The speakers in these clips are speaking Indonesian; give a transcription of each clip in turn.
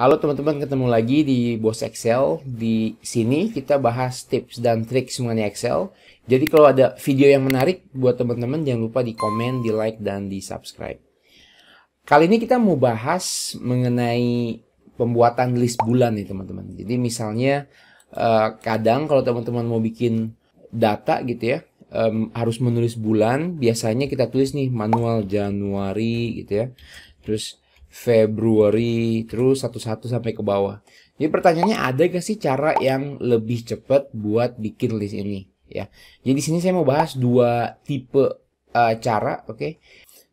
Halo teman-teman, ketemu lagi di Bos Excel. Di sini kita bahas tips dan trik mengenai Excel. Jadi kalau ada video yang menarik buat teman-teman jangan lupa di komen, di like, dan di subscribe. Kali ini kita mau bahas mengenai pembuatan list bulan nih teman-teman. Jadi misalnya eh, kadang kalau teman-teman mau bikin data gitu ya, harus menulis bulan. Biasanya kita tulis nih manual Januari gitu ya. Terus Februari terus satu-satu sampai ke bawah. Jadi pertanyaannya ada gak sih cara yang lebih cepat buat bikin list ini ya. Jadi di sini saya mau bahas dua tipe uh, cara, oke. Okay?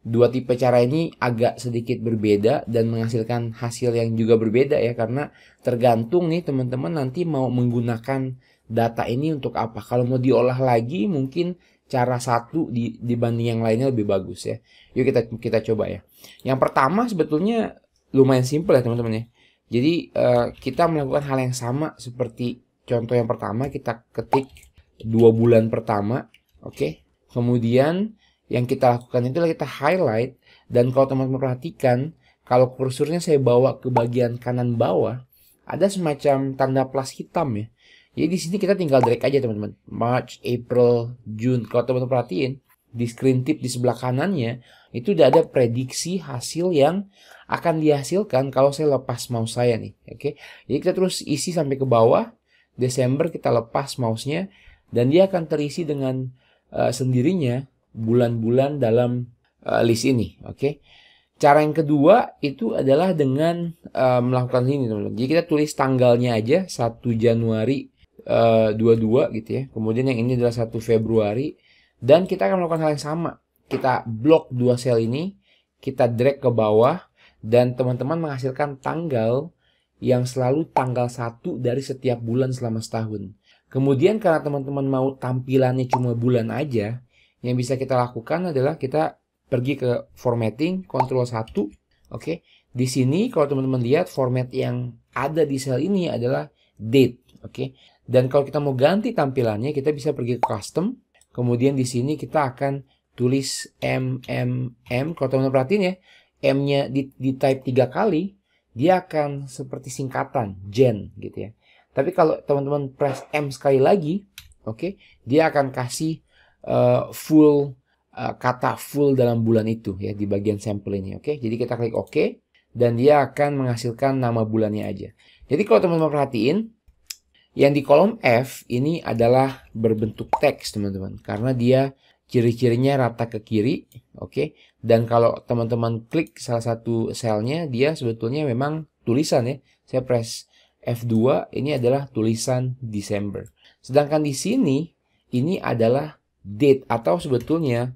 Dua tipe cara ini agak sedikit berbeda dan menghasilkan hasil yang juga berbeda ya karena tergantung nih teman-teman nanti mau menggunakan data ini untuk apa. Kalau mau diolah lagi mungkin cara satu di, dibanding yang lainnya lebih bagus ya. Yuk kita kita coba ya. Yang pertama sebetulnya lumayan simpel ya teman-teman ya. Jadi uh, kita melakukan hal yang sama seperti contoh yang pertama kita ketik dua bulan pertama, oke. Okay? Kemudian yang kita lakukan itu kita highlight dan kalau teman-teman perhatikan kalau kursornya saya bawa ke bagian kanan bawah ada semacam tanda plus hitam ya. Jadi ya, di sini kita tinggal drag aja teman-teman. March, April, June. Kalau teman-teman perhatiin, di screen tip di sebelah kanannya, itu udah ada prediksi hasil yang akan dihasilkan kalau saya lepas mouse saya nih. Oke, okay? Jadi kita terus isi sampai ke bawah. Desember kita lepas mouse-nya. Dan dia akan terisi dengan uh, sendirinya bulan-bulan dalam uh, list ini. Oke. Okay? Cara yang kedua itu adalah dengan uh, melakukan ini teman-teman. Jadi kita tulis tanggalnya aja 1 Januari 22 eh, gitu ya. Kemudian yang ini adalah 1 Februari dan kita akan melakukan hal yang sama. Kita blok dua sel ini, kita drag ke bawah dan teman-teman menghasilkan tanggal yang selalu tanggal satu dari setiap bulan selama setahun. Kemudian karena teman-teman mau tampilannya cuma bulan aja, yang bisa kita lakukan adalah kita pergi ke formatting, control 1, oke. Okay? Di sini kalau teman-teman lihat format yang ada di sel ini adalah date, oke. Okay? Dan kalau kita mau ganti tampilannya, kita bisa pergi ke custom. Kemudian di sini kita akan tulis M, M, M. Kalau teman-teman perhatiin ya, M-nya di, di type tiga kali, dia akan seperti singkatan, gen gitu ya. Tapi kalau teman-teman press M sekali lagi, oke, okay, dia akan kasih uh, full uh, kata full dalam bulan itu ya di bagian sampel ini, oke. Okay? Jadi kita klik oke. okay, dan dia akan menghasilkan nama bulannya aja. Jadi kalau teman-teman perhatiin, yang di kolom F ini adalah berbentuk teks teman-teman karena dia ciri-cirinya rata ke kiri, oke. Okay? Dan kalau teman-teman klik salah satu selnya dia sebetulnya memang tulisan ya. Saya press F2 ini adalah tulisan Desember. Sedangkan di sini ini adalah date atau sebetulnya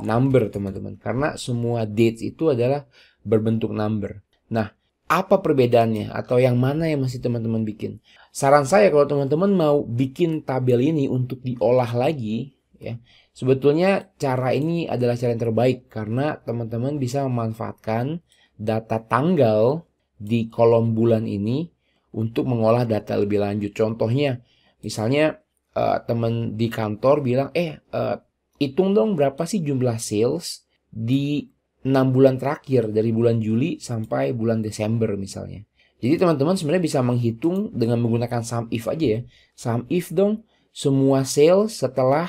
number teman-teman karena semua date itu adalah berbentuk number. Nah, apa perbedaannya atau yang mana yang masih teman-teman bikin. Saran saya kalau teman-teman mau bikin tabel ini untuk diolah lagi, ya sebetulnya cara ini adalah cara yang terbaik karena teman-teman bisa memanfaatkan data tanggal di kolom bulan ini untuk mengolah data lebih lanjut. Contohnya, misalnya uh, teman di kantor bilang, eh uh, hitung dong berapa sih jumlah sales di 6 bulan terakhir dari bulan Juli sampai bulan Desember misalnya. Jadi teman-teman sebenarnya bisa menghitung dengan menggunakan sum if e aja ya. Sum if e dong semua sales setelah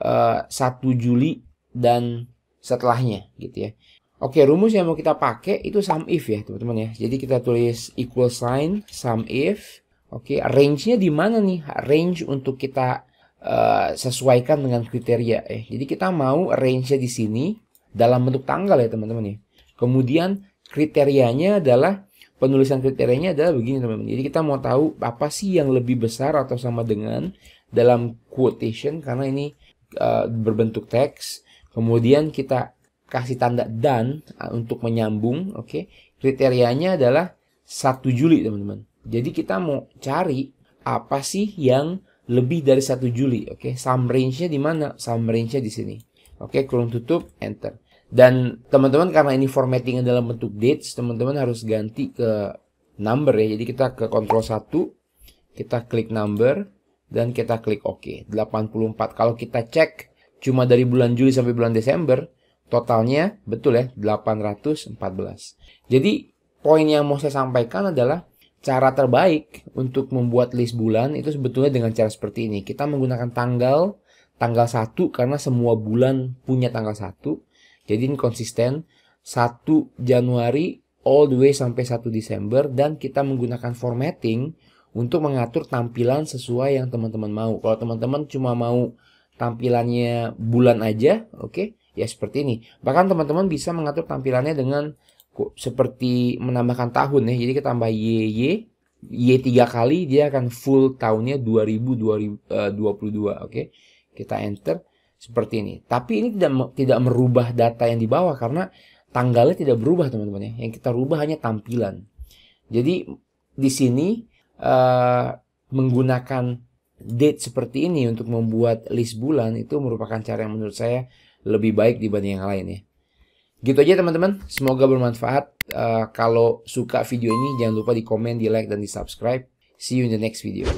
uh, eh, 1 Juli dan setelahnya gitu ya. Oke, rumus yang mau kita pakai itu sum if e ya, teman-teman ya. Jadi kita tulis equal sign sum if. Oke, range-nya di mana nih? Range untuk kita uh, sesuaikan dengan kriteria eh. Jadi kita mau range-nya di sini dalam bentuk tanggal ya teman-teman ya. Kemudian kriterianya adalah penulisan kriterianya adalah begini teman-teman. Jadi kita mau tahu apa sih yang lebih besar atau sama dengan dalam quotation karena ini uh, berbentuk teks. Kemudian kita kasih tanda dan eh, untuk menyambung, oke. Okay. Kriterianya adalah 1 Juli teman-teman. Jadi kita mau cari apa sih yang lebih dari 1 Juli, oke. Okay. Sum range-nya di mana? Sum range-nya di sini. Oke, okay, kurung tutup, enter. Dan teman-teman karena ini formatting dalam bentuk dates, teman-teman harus ganti ke number ya. Jadi kita ke kontrol 1, kita klik number, dan kita klik OK. 84. Kalau kita cek cuma dari bulan Juli sampai bulan Desember, totalnya betul ya 814. Jadi poin yang mau saya sampaikan adalah cara terbaik untuk membuat list bulan itu sebetulnya dengan cara seperti ini. Kita menggunakan tanggal, tanggal 1 karena semua bulan punya tanggal 1 jadi ini konsisten 1 Januari all the way sampai 1 Desember dan kita menggunakan formatting untuk mengatur tampilan sesuai yang teman-teman mau. Kalau teman-teman cuma mau tampilannya bulan aja, oke, okay? ya seperti ini. Bahkan teman-teman bisa mengatur tampilannya dengan seperti menambahkan tahun ya. Jadi kita tambah YY, Y tiga kali dia akan full tahunnya 2022, eh, oke. Okay? Kita enter seperti ini. Tapi ini tidak tidak merubah data yang di bawah karena tanggalnya tidak berubah teman-teman ya. Yang kita rubah hanya tampilan. Jadi di sini uh, menggunakan date seperti ini untuk membuat list bulan itu merupakan cara yang menurut saya lebih baik dibanding yang lain ya. Gitu aja teman-teman, semoga bermanfaat. Uh, kalau suka video ini jangan lupa di komen, di like, dan di subscribe. See you in the next video.